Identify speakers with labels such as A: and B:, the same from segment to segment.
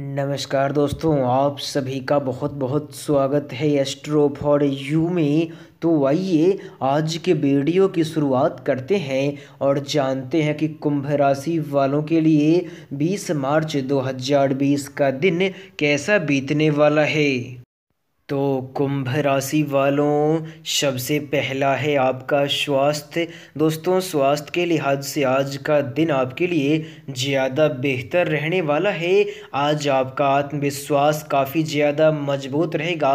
A: नमस्कार दोस्तों आप सभी का बहुत बहुत स्वागत है एस्ट्रो फॉर यू में तो आइए आज के वीडियो की शुरुआत करते हैं और जानते हैं कि कुंभ राशि वालों के लिए 20 मार्च 2020 का दिन कैसा बीतने वाला है तो कुंभ राशि वालों सबसे पहला है आपका स्वास्थ्य दोस्तों स्वास्थ्य के लिहाज से आज का दिन आपके लिए ज़्यादा बेहतर रहने वाला है आज आपका आत्मविश्वास काफ़ी ज़्यादा मजबूत रहेगा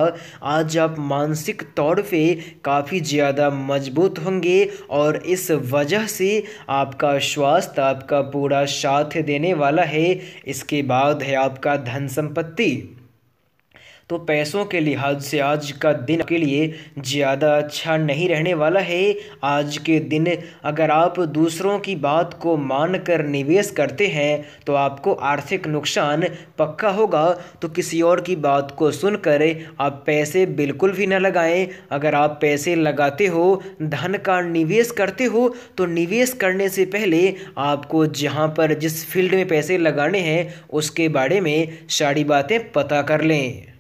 A: आज आप मानसिक तौर पे काफ़ी ज़्यादा मजबूत होंगे और इस वजह से आपका स्वास्थ्य आपका पूरा साथ देने वाला है इसके बाद है आपका धन संपत्ति तो पैसों के लिहाज से आज का दिन के लिए ज़्यादा अच्छा नहीं रहने वाला है आज के दिन अगर आप दूसरों की बात को मानकर निवेश करते हैं तो आपको आर्थिक नुकसान पक्का होगा तो किसी और की बात को सुनकर आप पैसे बिल्कुल भी ना लगाएं अगर आप पैसे लगाते हो धन का निवेश करते हो तो निवेश करने से पहले आपको जहाँ पर जिस फील्ड में पैसे लगाने हैं उसके बारे में सारी बातें पता कर लें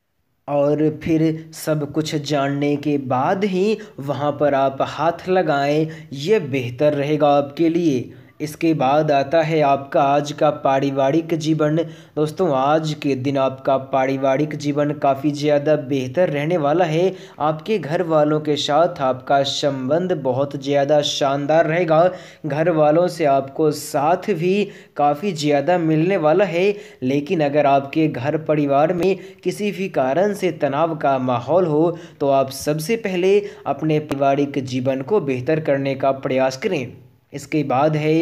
A: और फिर सब कुछ जानने के बाद ही वहाँ पर आप हाथ लगाएँ ये बेहतर रहेगा आपके लिए इसके बाद आता है आपका आज का पारिवारिक जीवन दोस्तों आज के दिन आपका पारिवारिक जीवन काफ़ी ज़्यादा बेहतर रहने वाला है आपके घर वालों के साथ आपका संबंध बहुत ज़्यादा शानदार रहेगा घर वालों से आपको साथ भी काफ़ी ज़्यादा मिलने वाला है लेकिन अगर आपके घर परिवार में किसी भी कारण से तनाव का माहौल हो तो आप सबसे पहले अपने पारिवारिक जीवन को बेहतर करने का प्रयास करें इसके बाद है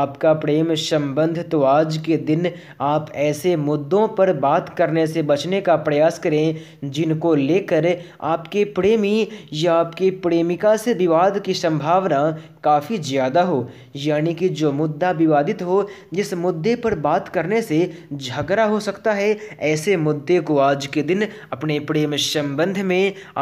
A: आपका प्रेम संबंध तो आज के दिन आप ऐसे मुद्दों पर बात करने से बचने का प्रयास करें जिनको लेकर आपके प्रेमी या आपकी प्रेमिका से विवाद की संभावना काफ़ी ज़्यादा हो यानी कि जो मुद्दा विवादित हो जिस मुद्दे पर बात करने से झगड़ा हो सकता है ऐसे मुद्दे को आज के दिन अपने प्रेम संबंध में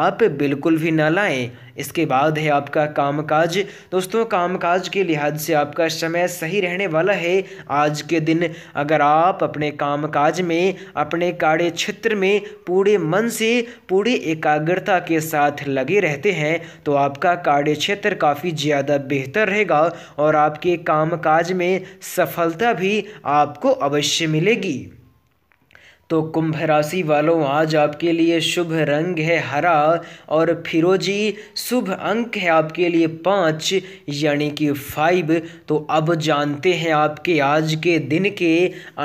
A: आप बिल्कुल भी ना लाएं इसके बाद है आपका कामकाज दोस्तों कामकाज के लिए लिहाज से आपका समय सही रहने वाला है आज के दिन अगर आप अपने कामकाज में अपने कार्य क्षेत्र में पूरे मन से पूरी एकाग्रता के साथ लगे रहते हैं तो आपका कार्य क्षेत्र काफ़ी ज़्यादा बेहतर रहेगा और आपके कामकाज में सफलता भी आपको अवश्य मिलेगी तो कुंभ राशि वालों आज आपके लिए शुभ रंग है हरा और फिरोजी शुभ अंक है आपके लिए पाँच यानी कि फाइव तो अब जानते हैं आपके आज के दिन के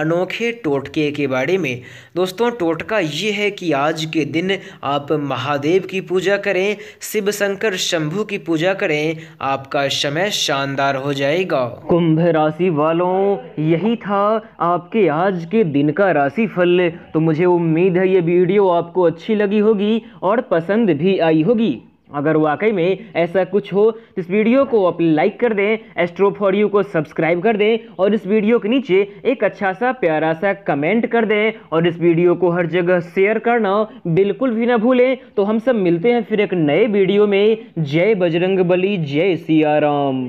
A: अनोखे टोटके के बारे में दोस्तों टोटका ये है कि आज के दिन आप महादेव की पूजा करें शिव शंकर शंभू की पूजा करें आपका समय शानदार हो जाएगा
B: कुंभ राशि वालों यही था आपके आज के दिन का राशि फल तो मुझे उम्मीद है ये वीडियो आपको अच्छी लगी होगी और पसंद भी आई होगी अगर वाकई में ऐसा कुछ हो तो इस वीडियो को आप लाइक कर दें एस्ट्रो फॉर यू को सब्सक्राइब कर दें और इस वीडियो के नीचे एक अच्छा सा प्यारा सा कमेंट कर दें और इस वीडियो को हर जगह शेयर करना बिल्कुल भी ना भूलें तो हम सब मिलते हैं फिर एक नए वीडियो में जय बजरंग बली जय सियाराम